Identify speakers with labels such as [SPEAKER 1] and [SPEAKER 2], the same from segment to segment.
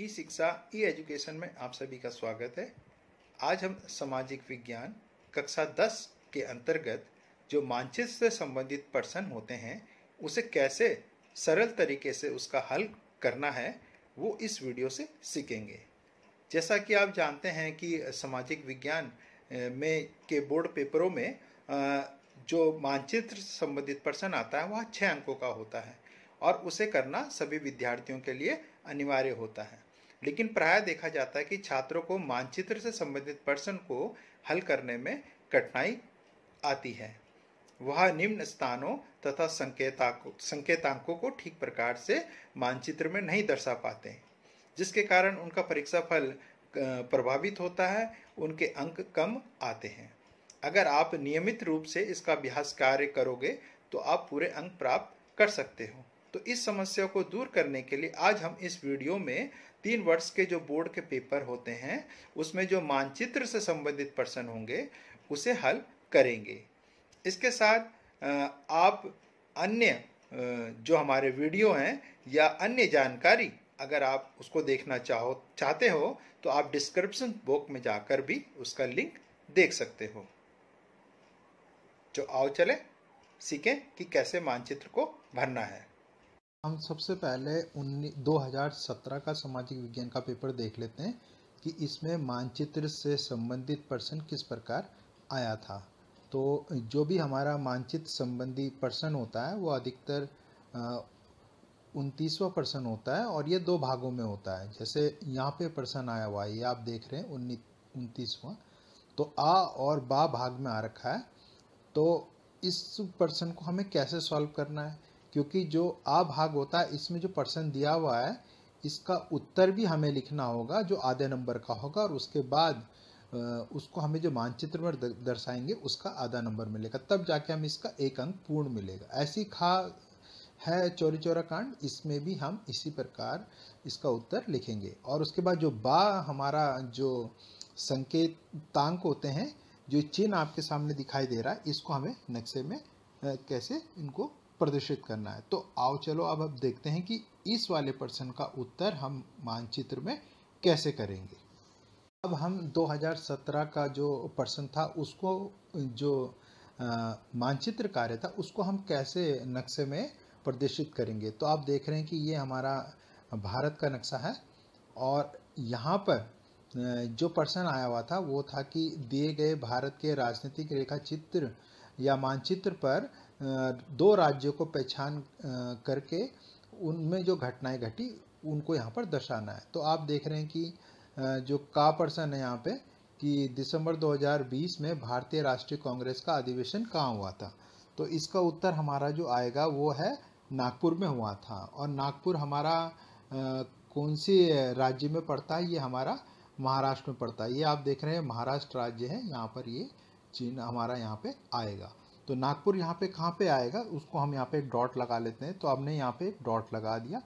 [SPEAKER 1] ई शिक्षा ई एजुकेशन में आप सभी का स्वागत है आज हम सामाजिक विज्ञान कक्षा 10 के अंतर्गत जो मानचित्र से संबंधित पर्सन होते हैं उसे कैसे सरल तरीके से उसका हल करना है वो इस वीडियो से सीखेंगे जैसा कि आप जानते हैं कि सामाजिक विज्ञान में के बोर्ड पेपरों में जो मानचित्र से संबंधित पर्सन आता है वह छः अंकों का होता है और उसे करना सभी विद्यार्थियों के लिए अनिवार्य होता है लेकिन प्राय देखा जाता है कि छात्रों को मानचित्र से संबंधित प्रश्न को हल करने में कठिनाई आती है वह निम्न स्थानों तथा संकेताकों संकेतांकों को ठीक प्रकार से मानचित्र में नहीं दर्शा पाते जिसके कारण उनका परीक्षा फल प्रभावित होता है उनके अंक कम आते हैं अगर आप नियमित रूप से इसका अभ्यास कार्य करोगे तो आप पूरे अंक प्राप्त कर सकते हो तो इस समस्या को दूर करने के लिए आज हम इस वीडियो में तीन वर्ष के जो बोर्ड के पेपर होते हैं उसमें जो मानचित्र से संबंधित प्रश्न होंगे उसे हल करेंगे इसके साथ आप अन्य जो हमारे वीडियो हैं या अन्य जानकारी अगर आप उसको देखना चाहो चाहते हो तो आप डिस्क्रिप्शन बॉक्स में जाकर भी उसका लिंक देख सकते हो जो आओ चले सीखें कि कैसे मानचित्र को भरना है हम सबसे पहले उन्नीस दो हज़ार सत्रह का सामाजिक विज्ञान का पेपर देख लेते हैं कि इसमें मानचित्र से संबंधित प्रश्न किस प्रकार आया था तो जो भी हमारा मानचित्र संबंधी प्रश्न होता है वो अधिकतर उनतीसवा प्रश्न होता है और ये दो भागों में होता है जैसे यहाँ पे प्रश्न आया हुआ है ये आप देख रहे हैं उन्नीस तो आ और बा भाग में आ रखा है तो इस प्रश्न को हमें कैसे सॉल्व करना है क्योंकि जो आ भाग होता है इसमें जो पर्सन दिया हुआ है इसका उत्तर भी हमें लिखना होगा जो आधे नंबर का होगा और उसके बाद उसको हमें जो मानचित्र में दर्शाएंगे उसका आधा नंबर मिलेगा तब जाके हमें इसका एक अंक पूर्ण मिलेगा ऐसी खा है चोरी चोरा कांड इसमें भी हम इसी प्रकार इसका उत्तर लिखेंगे और उसके बाद जो बा हमारा जो संकेत तांक होते हैं जो चिन्ह आपके सामने दिखाई दे रहा है इसको हमें नक्शे में कैसे इनको प्रदर्शित करना है तो आओ चलो अब अब देखते हैं कि इस वाले प्रश्न का उत्तर हम मानचित्र में कैसे करेंगे अब हम 2017 का जो प्रश्न था उसको जो मानचित्र कार्य था उसको हम कैसे नक्शे में प्रदर्शित करेंगे तो आप देख रहे हैं कि ये हमारा भारत का नक्शा है और यहाँ पर जो प्रश्न आया हुआ था वो था कि दिए गए भारत के राजनीतिक रेखा चित्र या मानचित्र पर दो राज्यों को पहचान करके उनमें जो घटनाएं घटी उनको यहाँ पर दर्शाना है तो आप देख रहे हैं कि जो का पर्सन है यहाँ पे कि दिसंबर 2020 में भारतीय राष्ट्रीय कांग्रेस का अधिवेशन कहाँ हुआ था तो इसका उत्तर हमारा जो आएगा वो है नागपुर में हुआ था और नागपुर हमारा कौन से राज्य में पड़ता है ये हमारा महाराष्ट्र में पड़ता है ये आप देख रहे हैं महाराष्ट्र राज्य है यहाँ पर ये चिन्ह हमारा यहाँ पे आएगा तो नागपुर यहाँ पे कहाँ पे आएगा उसको हम यहाँ पे एक डॉट लगा लेते हैं तो हमने यहाँ पे एक डॉट लगा दिया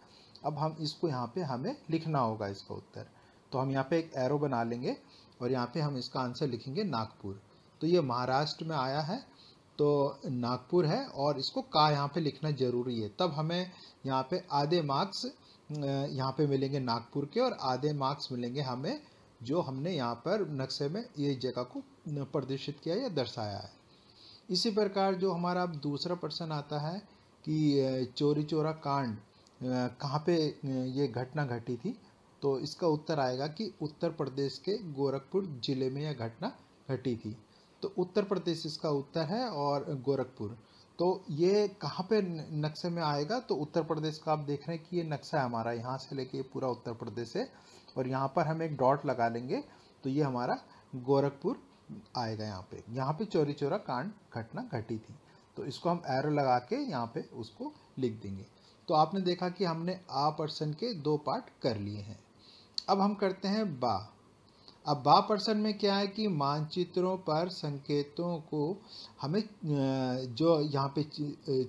[SPEAKER 1] अब हम इसको यहाँ पे हमें लिखना होगा इसका उत्तर तो हम यहाँ पे एक एरो बना लेंगे और यहाँ पे हम इसका आंसर लिखेंगे नागपुर तो ये महाराष्ट्र में आया है तो नागपुर है और इसको का यहाँ पे लिखना ज़रूरी है तब हमें यहाँ पे आधे मार्क्स यहाँ पे मिलेंगे नागपुर के और आधे मार्क्स मिलेंगे हमें जो हमने यहाँ पर नक्शे में ये जगह को प्रदर्शित किया या दर्शाया है इसी प्रकार जो हमारा अब दूसरा प्रश्न आता है कि चोरी चोरा कांड कहाँ पे ये घटना घटी थी तो इसका उत्तर आएगा कि उत्तर प्रदेश के गोरखपुर ज़िले में यह घटना घटी थी तो उत्तर प्रदेश इसका उत्तर है और गोरखपुर तो ये कहाँ पे नक्शे में आएगा तो उत्तर प्रदेश का आप देख रहे हैं कि ये नक्शा है हमारा यहाँ से लेके पूरा उत्तर प्रदेश है और यहाँ पर हम एक डॉट लगा लेंगे तो ये हमारा गोरखपुर आएगा यहाँ पे यहाँ पे चोरी चोरा कांड घटना घटी थी तो इसको हम एरो लगा के यहाँ पे उसको लिख देंगे तो आपने देखा कि हमने आ पर्सन के दो पार्ट कर लिए हैं अब हम करते हैं बा अब बा पर्सन में क्या है कि मानचित्रों पर संकेतों को हमें जो यहाँ पे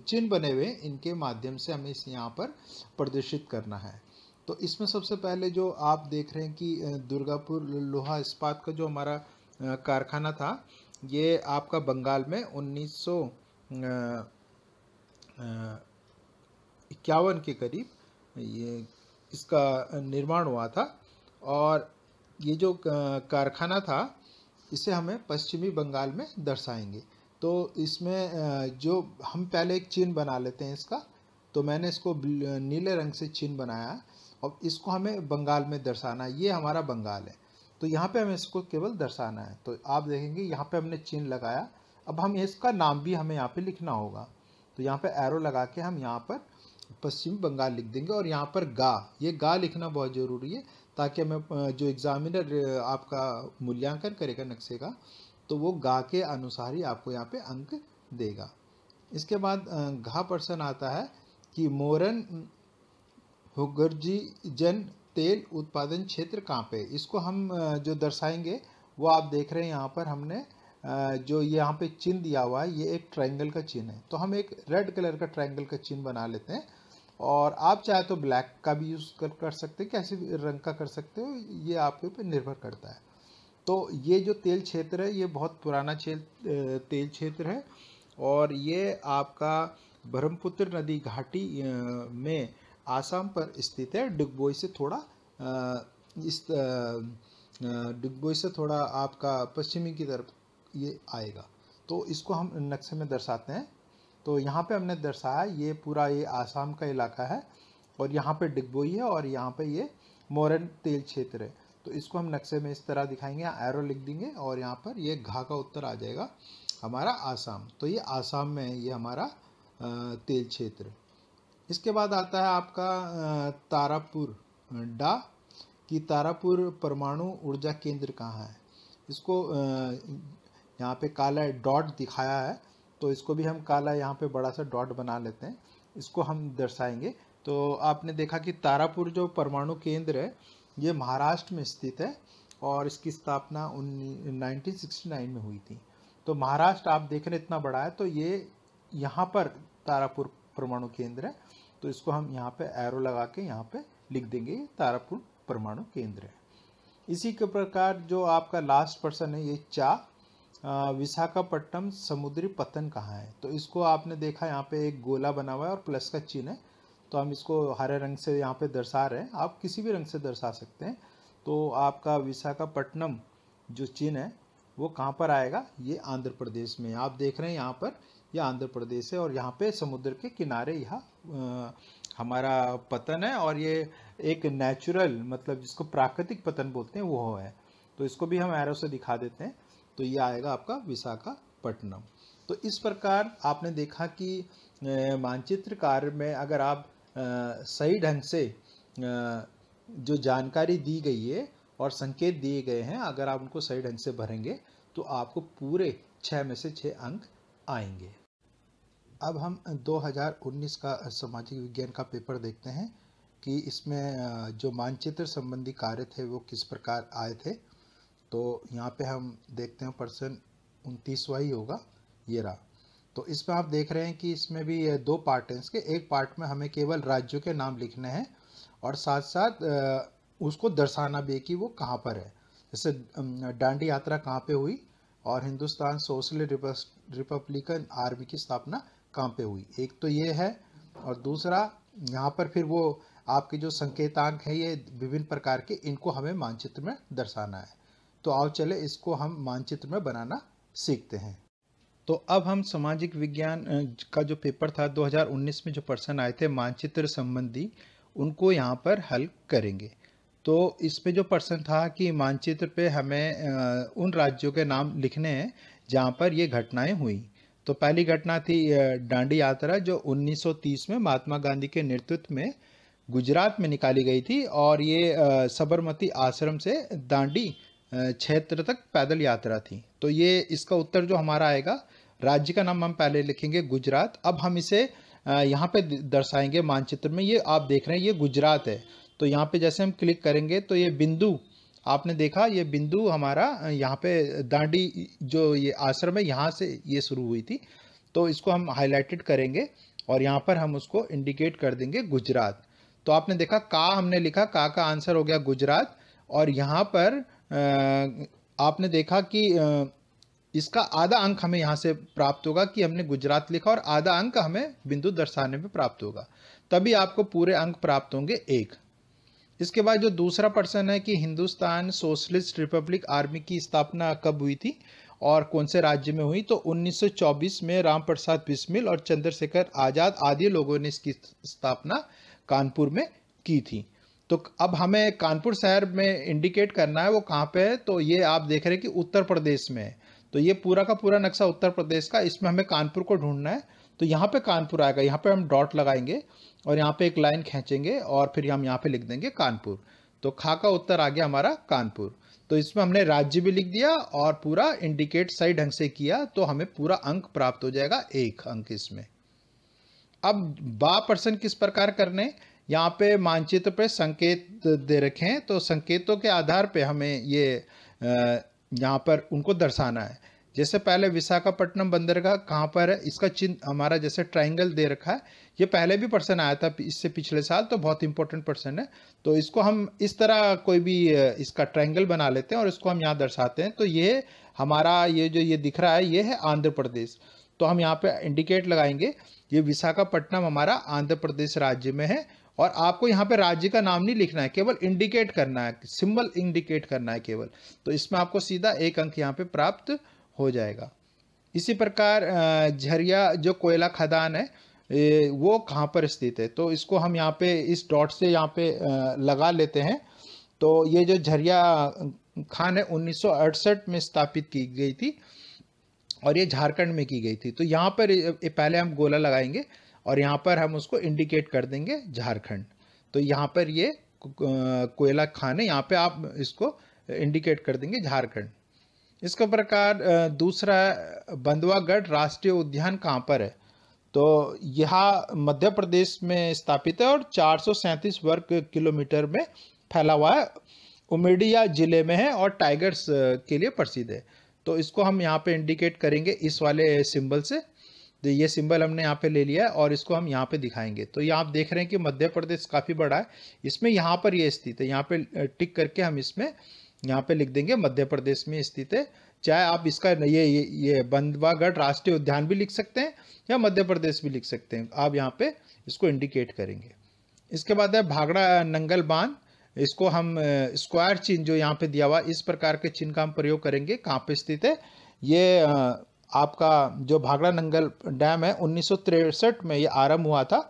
[SPEAKER 1] चिन्ह बने हुए इनके माध्यम से हमें इस यहाँ पर प्रदर्शित करना है तो इसमें सबसे पहले जो आप देख रहे हैं कि दुर्गापुर लोहा इस्पात का जो हमारा कारखाना था ये आपका बंगाल में उन्नीस सौ इक्यावन के करीब ये इसका निर्माण हुआ था और ये जो कारखाना था इसे हमें पश्चिमी बंगाल में दर्शाएंगे तो इसमें जो हम पहले एक चिन्ह बना लेते हैं इसका तो मैंने इसको नीले रंग से चिन्ह बनाया और इसको हमें बंगाल में दर्शाना ये हमारा बंगाल है तो यहाँ पे हमें इसको केवल दर्शाना है तो आप देखेंगे यहाँ पे हमने चिन्ह लगाया अब हम इसका नाम भी हमें यहाँ पे लिखना होगा तो यहाँ पे एरो लगा के हम यहाँ पर पश्चिम बंगाल लिख देंगे और यहाँ पर गा ये गा लिखना बहुत ज़रूरी है ताकि हमें जो एग्ज़ामिनर आपका मूल्यांकन करेगा नक्शे का तो वो गा के अनुसार ही आपको यहाँ पर अंक देगा इसके बाद घा पर्सन आता है कि मोरन हुगर्जी जन तेल उत्पादन क्षेत्र कहाँ पे इसको हम जो दर्शाएंगे वो आप देख रहे हैं यहाँ पर हमने जो यहाँ पे चिन्ह दिया हुआ है ये एक ट्रायंगल का चिन्ह है तो हम एक रेड कलर का ट्रायंगल का चिन्ह बना लेते हैं और आप चाहे तो ब्लैक का भी यूज़ कर कर सकते कैसे रंग का कर सकते हो ये आपके ऊपर निर्भर करता है तो ये जो तेल क्षेत्र है ये बहुत पुराना तेल क्षेत्र है और ये आपका ब्रह्मपुत्र नदी घाटी में आसाम पर स्थित है डुगबोई से थोड़ा इस डुगबोई से थोड़ा आपका पश्चिमी की तरफ ये आएगा तो इसको हम नक्शे में दर्शाते हैं तो यहाँ पे हमने दर्शाया ये पूरा ये आसाम का इलाका है और यहाँ पे डिगबोई है और यहाँ पे ये मोरन तेल क्षेत्र है तो इसको हम नक्शे में इस तरह दिखाएंगे एरो लिख देंगे और यहाँ पर ये घा का उत्तर आ जाएगा हमारा आसाम तो ये आसाम में है ये हमारा तेल क्षेत्र इसके बाद आता है आपका तारापुर डा कि तारापुर परमाणु ऊर्जा केंद्र कहाँ है इसको यहाँ पे काला डॉट दिखाया है तो इसको भी हम काला यहाँ पे बड़ा सा डॉट बना लेते हैं इसको हम दर्शाएंगे तो आपने देखा कि तारापुर जो परमाणु केंद्र है ये महाराष्ट्र में स्थित है और इसकी स्थापना नाइनटीन सिक्सटी नाइन में हुई थी तो महाराष्ट्र आप देख रहे इतना बड़ा है तो ये यहाँ पर तारापुर परमाणु केंद्र है तो इसको हम यहाँ पे एरो लगा के यहाँ पे लिख देंगे तारापुर परमाणु केंद्र है इसी के प्रकार जो आपका लास्ट पर्सन है ये चा विशाखापट्टनम समुद्री पतन कहाँ है तो इसको आपने देखा यहाँ पे एक गोला बना हुआ है और प्लस का चिन्ह है तो हम इसको हरे रंग से यहाँ पे दर्शा रहे हैं आप किसी भी रंग से दर्शा सकते हैं तो आपका विशाखापट्टनम जो चिन्ह है वो कहाँ पर आएगा ये आंध्र प्रदेश में आप देख रहे हैं यहाँ पर ये यह आंध्र प्रदेश है और यहाँ पे समुद्र के किनारे यह हमारा पतन है और ये एक नेचुरल मतलब जिसको प्राकृतिक पतन बोलते हैं वो है तो इसको भी हम एरो से दिखा देते हैं तो ये आएगा आपका विशाखापट्टनम तो इस प्रकार आपने देखा कि मानचित्र कार्य में अगर आप सही ढंग से जो जानकारी दी गई है और संकेत दिए गए हैं अगर आप उनको सही ढंग से भरेंगे तो आपको पूरे छः में से छः अंक आएंगे अब हम 2019 का सामाजिक विज्ञान का पेपर देखते हैं कि इसमें जो मानचित्र संबंधी कार्य थे वो किस प्रकार आए थे तो यहाँ पे हम देखते हैं पर्सन उनतीसवा ही होगा ये रहा तो इसमें आप देख रहे हैं कि इसमें भी दो पार्ट हैं इसके एक पार्ट में हमें केवल राज्यों के नाम लिखने हैं और साथ साथ उसको दर्शाना भी कि वो कहाँ पर है जैसे डांडी यात्रा कहाँ पे हुई और हिंदुस्तान सोशलिस्ट रिपब्लिकन आर्मी की स्थापना कहाँ पे हुई एक तो ये है और दूसरा यहाँ पर फिर वो आपके जो संकेतांक है ये विभिन्न प्रकार के इनको हमें मानचित्र में दर्शाना है तो आओ चले इसको हम मानचित्र में बनाना सीखते हैं तो अब हम सामाजिक विज्ञान का जो पेपर था 2019 में जो पर्सन आए थे मानचित्र संबंधी उनको यहाँ पर हल करेंगे तो इसमें जो प्रश्न था कि मानचित्र पे हमें उन राज्यों के नाम लिखने हैं जहाँ पर ये घटनाएं हुई तो पहली घटना थी डांडी यात्रा जो 1930 में महात्मा गांधी के नेतृत्व में गुजरात में निकाली गई थी और ये सबरमती आश्रम से दांडी क्षेत्र तक पैदल यात्रा थी तो ये इसका उत्तर जो हमारा आएगा राज्य का नाम हम पहले लिखेंगे गुजरात अब हम इसे यहाँ पे दर्शाएंगे मानचित्र में ये आप देख रहे हैं ये गुजरात है तो यहाँ पे जैसे हम क्लिक करेंगे तो ये बिंदु आपने देखा ये बिंदु हमारा यहाँ पे दांडी जो ये आश्रम है यहाँ से ये शुरू हुई थी तो इसको हम हाईलाइटेड करेंगे और यहाँ पर हम उसको इंडिकेट कर देंगे गुजरात तो आपने देखा का हमने लिखा का का आंसर हो गया गुजरात और यहाँ पर आपने देखा कि इसका आधा अंक हमें यहाँ से प्राप्त होगा कि हमने गुजरात लिखा और आधा अंक हमें बिंदु दर्शाने में प्राप्त होगा तभी आपको पूरे अंक प्राप्त होंगे एक इसके बाद जो दूसरा पर्सन है कि हिंदुस्तान सोशलिस्ट रिपब्लिक आर्मी की स्थापना कब हुई थी और कौन से राज्य में हुई तो 1924 में राम प्रसाद बिस्मिल और चंद्रशेखर आज़ाद आदि लोगों ने इसकी स्थापना कानपुर में की थी तो अब हमें कानपुर शहर में इंडिकेट करना है वो कहाँ पे है तो ये आप देख रहे हैं कि उत्तर प्रदेश में है तो ये पूरा का पूरा नक्शा उत्तर प्रदेश का इसमें हमें कानपुर को ढूंढना है तो यहाँ पे कानपुर आएगा यहाँ पे हम डॉट लगाएंगे और यहाँ पे एक लाइन खींचेंगे और फिर हम यहाँ पे लिख देंगे कानपुर तो खा का उत्तर आ गया हमारा कानपुर तो इसमें हमने राज्य भी लिख दिया और पूरा इंडिकेट सही ढंग से किया तो हमें पूरा अंक प्राप्त हो जाएगा एक अंक इसमें अब बा पर्सन किस प्रकार करने यहाँ पे मानचित्र पे संकेत दे रखे हैं तो संकेतों के आधार पे हमें ये यहाँ पर उनको दर्शाना है जैसे पहले विशाखापट्टनम बंदरगाह कहाँ पर है इसका चिन्ह हमारा जैसे ट्राइंगल दे रखा है ये पहले भी पर्सन आया था इससे पिछले साल तो बहुत इंपॉर्टेंट पर्सन है तो इसको हम इस तरह कोई भी इसका ट्राइंगल बना लेते हैं और इसको हम यहाँ दर्शाते हैं तो ये हमारा ये जो ये दिख रहा है ये है आंध्र प्रदेश तो हम यहाँ पे इंडिकेट लगाएंगे ये विशाखापट्टनम हमारा आंध्र प्रदेश राज्य में है और आपको यहाँ पे राज्य का नाम नहीं लिखना है केवल इंडिकेट करना है सिंबल इंडिकेट करना है केवल तो इसमें आपको सीधा एक अंक यहाँ पे प्राप्त हो जाएगा इसी प्रकार झरिया जो कोयला खदान है वो कहाँ पर स्थित है तो इसको हम यहाँ पे इस डॉट से यहाँ पे लगा लेते हैं तो ये जो झरिया खान है उन्नीस में स्थापित की गई थी और ये झारखंड में की गई थी तो यहाँ पर पहले हम गोला लगाएंगे और यहाँ पर हम उसको इंडिकेट कर देंगे झारखंड तो यहाँ पर ये कोयला खान है यहाँ पर आप इसको इंडिकेट कर देंगे झारखंड इसका प्रकार दूसरा बंदवागढ़ राष्ट्रीय उद्यान कहाँ पर है तो यह मध्य प्रदेश में स्थापित है और चार वर्ग किलोमीटर में फैला हुआ है उमेडिया जिले में है और टाइगर्स के लिए प्रसिद्ध है तो इसको हम यहाँ पे इंडिकेट करेंगे इस वाले सिंबल से तो ये सिंबल हमने यहाँ पे ले लिया है और इसको हम यहाँ पे दिखाएंगे तो यहाँ आप देख रहे हैं कि मध्य प्रदेश काफ़ी बड़ा है इसमें यहाँ पर ये यह स्थित है यहाँ पर टिक करके हम इसमें यहाँ पे लिख देंगे मध्य प्रदेश में स्थित है चाहे आप इसका ये ये, ये बंदवागढ़ राष्ट्रीय उद्यान भी लिख सकते हैं या मध्य प्रदेश भी लिख सकते हैं आप यहाँ पे इसको इंडिकेट करेंगे इसके बाद है भागड़ा नंगल बांध इसको हम स्क्वायर चिन्ह जो यहाँ पे दिया हुआ इस प्रकार के चिन्ह का हम प्रयोग करेंगे कहाँ पे स्थित है ये आपका जो भागड़ा नंगल डैम है उन्नीस में ये आरम्भ हुआ था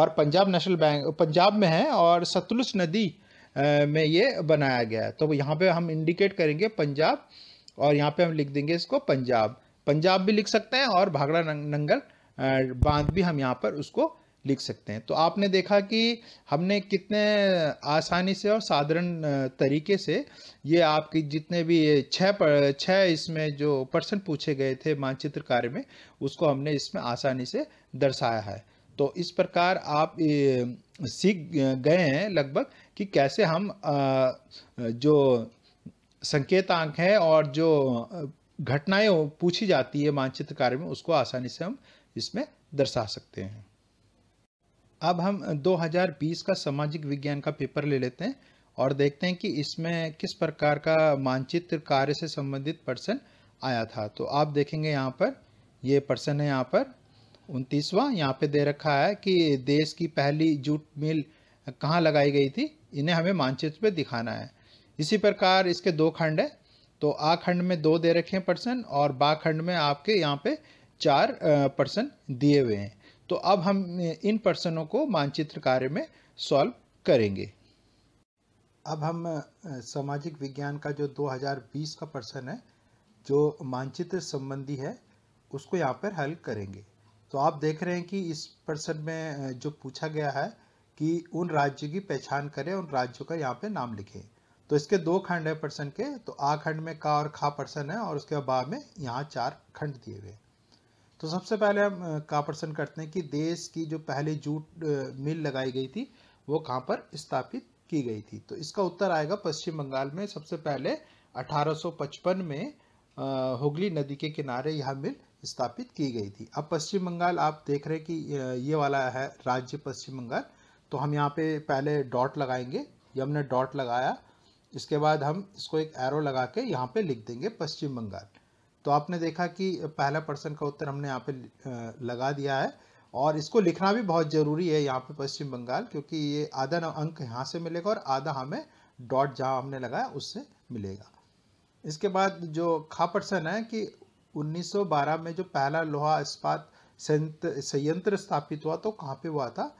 [SPEAKER 1] और पंजाब नेशनल बैंक पंजाब में है और सतलुज नदी में ये बनाया गया है तो यहाँ पे हम इंडिकेट करेंगे पंजाब और यहाँ पे हम लिख देंगे इसको पंजाब पंजाब भी लिख सकते हैं और भागड़ा नंगल बांध भी हम यहाँ पर उसको लिख सकते हैं तो आपने देखा कि हमने कितने आसानी से और साधारण तरीके से ये आपकी जितने भी छः छः इसमें जो पर्सन पूछे गए थे मानचित्र कार्य में उसको हमने इसमें आसानी से दर्शाया है तो इस प्रकार आप सीख गए हैं लगभग कि कैसे हम जो संकेतांक है और जो घटनाएं पूछी जाती है मानचित्र कार्य में उसको आसानी से हम इसमें दर्शा सकते हैं अब हम 2020 का सामाजिक विज्ञान का पेपर ले लेते हैं और देखते हैं कि इसमें किस प्रकार का मानचित्र कार्य से संबंधित पर्सन आया था तो आप देखेंगे यहाँ पर ये पर्सन है यहाँ पर उनतीसवां यहाँ पे दे रखा है कि देश की पहली जूट मिल कहाँ लगाई गई थी इन्हें हमें मानचित्र पे दिखाना है इसी प्रकार इसके दो खंड है तो आ खंड में दो दे रखे हैं पर्सन और बा खंड में आपके यहाँ पे चार पर्सन दिए हुए हैं तो अब हम इन पर्सनों को मानचित्र कार्य में सॉल्व करेंगे अब हम सामाजिक विज्ञान का जो 2020 का पर्सन है जो मानचित्र संबंधी है उसको यहाँ पर हल करेंगे तो आप देख रहे हैं कि इस पर्सन में जो पूछा गया है कि उन राज्य की पहचान करें उन राज्यों का यहाँ पे नाम लिखें तो इसके दो खंड है पर्सन के तो आ खंड में का और खा पर्सन है और उसके बाद में यहाँ चार खंड दिए हुए तो सबसे पहले हम का पर्सन करते हैं कि देश की जो पहली जूट मिल लगाई गई थी वो कहाँ पर स्थापित की गई थी तो इसका उत्तर आएगा पश्चिम बंगाल में सबसे पहले 1855 में हुगली नदी के किनारे यह मिल स्थापित की गई थी अब पश्चिम बंगाल आप देख रहे हैं कि ये वाला है राज्य पश्चिम बंगाल तो हम यहाँ पे पहले डॉट लगाएंगे ये हमने डॉट लगाया इसके बाद हम इसको एक एरो लगा के यहाँ पे लिख देंगे पश्चिम बंगाल तो आपने देखा कि पहला पर्सन का उत्तर हमने यहाँ पे लगा दिया है और इसको लिखना भी बहुत ज़रूरी है यहाँ पे पश्चिम बंगाल क्योंकि ये आधा अंक यहाँ से मिलेगा और आधा हमें डॉट जहाँ हमने लगाया उससे मिलेगा इसके बाद जो खा पर्सन है कि 1912 में जो पहला लोहा इस्पात संयंत्र स्थापित हुआ तो कहाँ पे हुआ था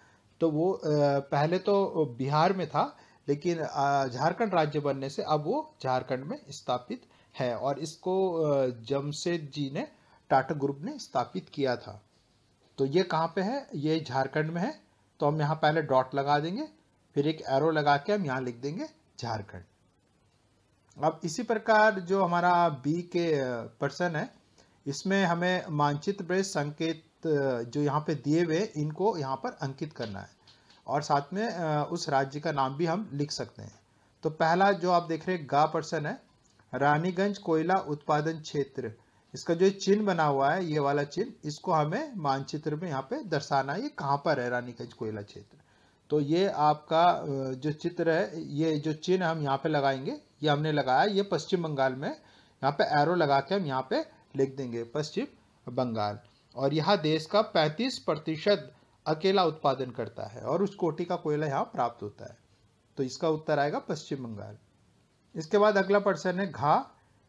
[SPEAKER 1] तो वो पहले तो बिहार में था लेकिन झारखंड राज्य बनने से अब वो झारखंड में स्थापित है और इसको जमशेद जी ने टाटा ग्रुप ने स्थापित किया था तो ये कहाँ पे है ये झारखंड में है तो हम यहाँ पहले डॉट लगा देंगे फिर एक एरो लगा के हम यहाँ लिख देंगे झारखंड अब इसी प्रकार जो हमारा बी के पर्सन है इसमें हमें मानचित्र संकेत जो यहाँ पे दिए हुए इनको यहाँ पर अंकित करना है और साथ में उस राज्य का नाम भी हम लिख सकते हैं तो पहला जो आप देख रहे हैं गा पर्सन है रानीगंज कोयला उत्पादन क्षेत्र इसका जो चिन्ह बना हुआ है ये वाला चिन्ह इसको हमें मानचित्र में यहाँ पे दर्शाना है ये कहाँ पर है रानीगंज कोयला क्षेत्र तो ये आपका जो चित्र है ये जो चिन्ह हम यहाँ पे लगाएंगे ये हमने लगाया ये पश्चिम बंगाल में यहाँ पे एरो लगा के हम यहाँ पे लिख देंगे पश्चिम बंगाल और यह देश का 35 प्रतिशत अकेला उत्पादन करता है और उस कोटि का कोयला यहाँ प्राप्त होता है तो इसका उत्तर आएगा पश्चिम बंगाल इसके बाद अगला प्रश्न है घा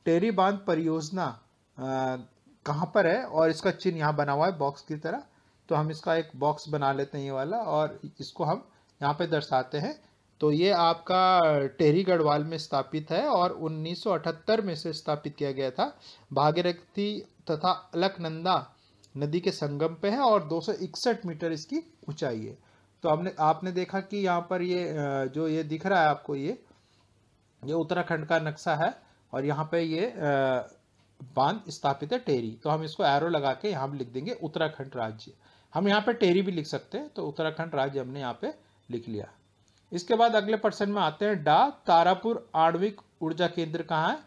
[SPEAKER 1] टेरी बांध परियोजना कहाँ पर है और इसका चिन्ह यहाँ बना हुआ है बॉक्स की तरह तो हम इसका एक बॉक्स बना लेते हैं ये वाला और इसको हम यहाँ पे दर्शाते हैं तो ये आपका टेहरी गढ़वाल में स्थापित है और 1978 में से स्थापित किया गया था भागीरथी तथा अलकनंदा नदी के संगम पे है और 261 मीटर इसकी ऊंचाई है तो हमने आपने देखा कि यहाँ पर ये जो ये दिख रहा है आपको ये ये उत्तराखंड का नक्शा है और यहाँ पे ये बांध स्थापित है टेरी तो हम इसको एरो लगा के यहाँ लिख देंगे उत्तराखंड राज्य हम यहाँ पे टेरी भी लिख सकते हैं तो उत्तराखंड राज्य हमने यहाँ पे लिख लिया इसके बाद अगले प्रश्न में आते हैं डा तारापुर आणविक ऊर्जा केंद्र कहाँ है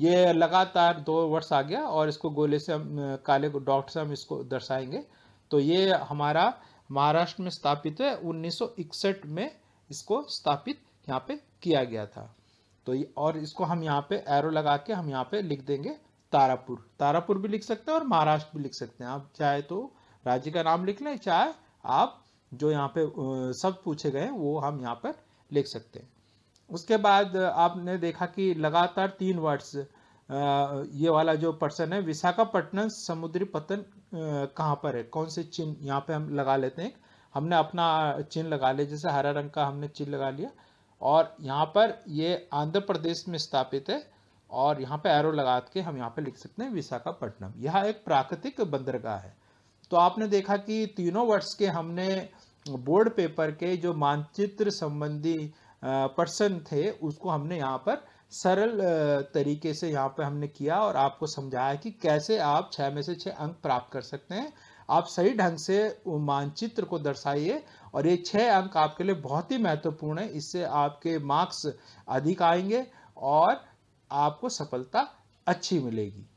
[SPEAKER 1] ये लगातार दो वर्ष आ गया और इसको गोले से हम काले डॉट से हम इसको दर्शाएंगे तो ये हमारा महाराष्ट्र में स्थापित है 1961 में इसको स्थापित यहाँ पे किया गया था तो ये और इसको हम यहाँ पे एरो लगा के हम यहाँ पे लिख देंगे तारापुर तारापुर भी लिख सकते हैं और महाराष्ट्र भी लिख सकते हैं आप चाहे तो राज्य का नाम लिख लें चाहे आप जो यहाँ पे सब पूछे गए वो हम यहाँ पर लिख सकते हैं उसके बाद आपने देखा कि लगातार तीन वर्ष ये वाला जो पर्सन है विशाखापट्टनम समुद्री पतन कहाँ पर है कौन से चिन्ह यहाँ पे हम लगा लेते हैं हमने अपना चिन्ह लगा लिया जैसे हरा रंग का हमने चिन्ह लगा लिया और यहाँ पर ये आंध्र प्रदेश में स्थापित है और यहाँ पे एरो लगा के हम यहाँ पे लिख सकते हैं विशाखापट्टनम यह एक प्राकृतिक बंदरगाह है तो आपने देखा कि तीनों वर्ष के हमने बोर्ड पेपर के जो मानचित्र संबंधी पर्सन थे उसको हमने यहाँ पर सरल तरीके से यहाँ पर हमने किया और आपको समझाया कि कैसे आप छः में से छः अंक प्राप्त कर सकते हैं आप सही ढंग से मानचित्र को दर्शाइए और ये छः अंक आपके लिए बहुत ही महत्वपूर्ण है इससे आपके मार्क्स अधिक आएंगे और आपको सफलता अच्छी मिलेगी